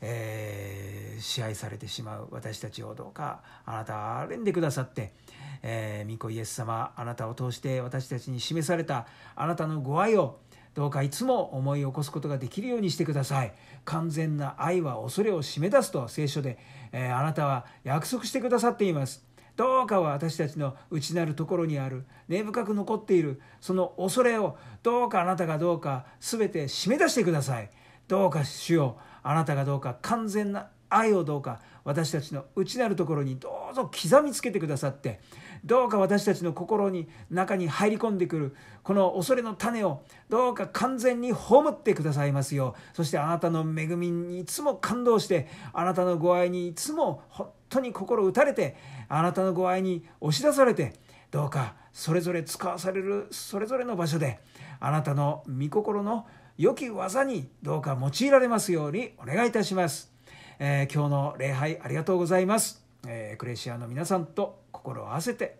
え支配されてしまう私たちをどうかあなたは憐れんでくださって、えー、巫女イエス様あなたを通して私たちに示されたあなたのご愛を、どうかいつも思い起こすことができるようにしてください完全な愛は恐れを締め出すと聖書で、えー、あなたは約束してくださっていますどうか私たちの内なるところにある根深く残っているその恐れをどうかあなたがどうか全て締め出してくださいどうか主よあなたがどうか完全な愛をどうか私たちの内なるところにどうぞ刻みつけてくださってどうか私たちの心に中に入り込んでくるこの恐れの種をどうか完全に葬ってくださいますようそしてあなたの恵みにいつも感動してあなたのご愛にいつも本当に心打たれてあなたのご愛に押し出されてどうかそれぞれ使わされるそれぞれの場所であなたの御心の良き技にどうか用いられますようにお願いいたします。えー、今日の礼拝ありがとうございます。えー、クレシアの皆さんと心を合わせて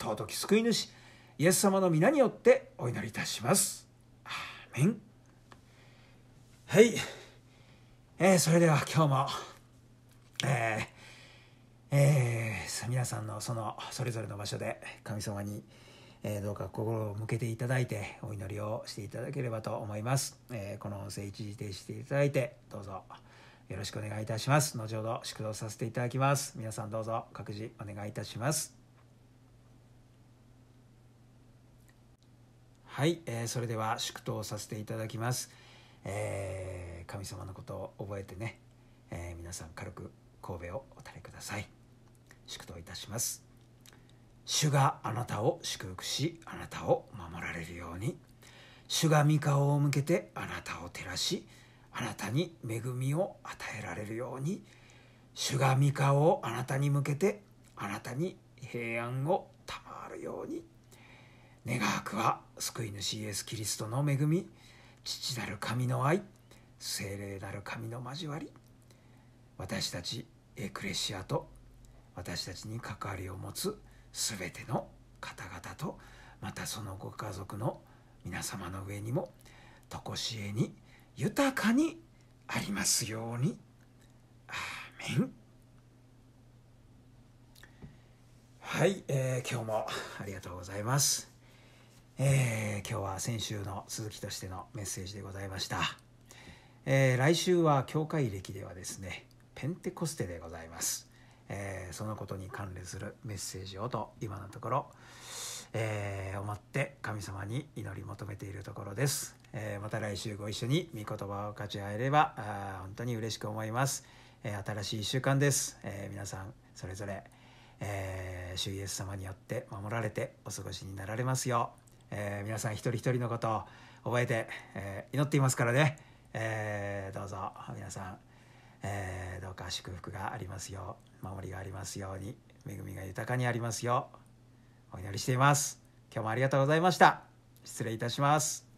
尊き救い主イエス様の皆によってお祈りいたします。アーメンはい、えー、それでは今日も、えーえー、皆さんのそのそれぞれの場所で神様に、えー、どうか心を向けていただいてお祈りをしていただければと思います。えー、この音声一時停止していただいてどうぞ。よろしくお願いいたします。後ほど祝祷させていただきます。皆さんどうぞ各自お願いいたします。はい、えー、それでは祝祷させていただきます。えー、神様のことを覚えてね、えー、皆さん軽く神戸をお垂れください。祝祷いたします。主があなたを祝福し、あなたを守られるように。主が御顔を向けてあなたを照らし、あなたに恵みを与えられるように主が御顔をあなたに向けてあなたに平安を賜るように願わくは救い主イエス・キリストの恵み父なる神の愛聖霊なる神の交わり私たちエクレシアと私たちに関わりを持つ全ての方々とまたそのご家族の皆様の上にも常しえに豊かにありますように。アーメンはい、えー、今日もありがとうございます。えー、今日は先週の続きとしてのメッセージでございました。えー、来週は教会歴ではですね、ペンテコステでございます。えー、そのことに関連するメッセージをと今のところ、えー、思って神様に祈り求めているところです。えー、また来週ご一緒に御言葉を勝ち合えればあ本当に嬉しく思います、えー、新しい1週間です、えー、皆さんそれぞれ、えー、主イエス様によって守られてお過ごしになられますよう、え皆さん一人一人のことを覚えて、え祈っていますからね、えどうぞ皆さん、えー、どうか祝福がありますよう守りがありますように恵みが豊かにありますようお祈りしています今日もありがとうございました失礼いたします